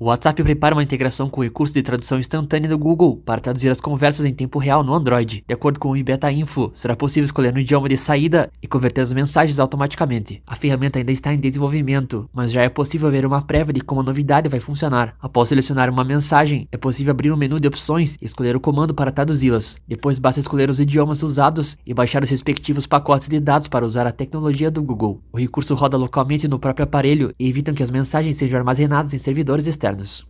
O WhatsApp prepara uma integração com o recurso de tradução instantânea do Google para traduzir as conversas em tempo real no Android. De acordo com o Ibeta Info, será possível escolher um idioma de saída e converter as mensagens automaticamente. A ferramenta ainda está em desenvolvimento, mas já é possível ver uma prévia de como a novidade vai funcionar. Após selecionar uma mensagem, é possível abrir um menu de opções e escolher o comando para traduzi-las. Depois basta escolher os idiomas usados e baixar os respectivos pacotes de dados para usar a tecnologia do Google. O recurso roda localmente no próprio aparelho e evita que as mensagens sejam armazenadas em servidores externos externas.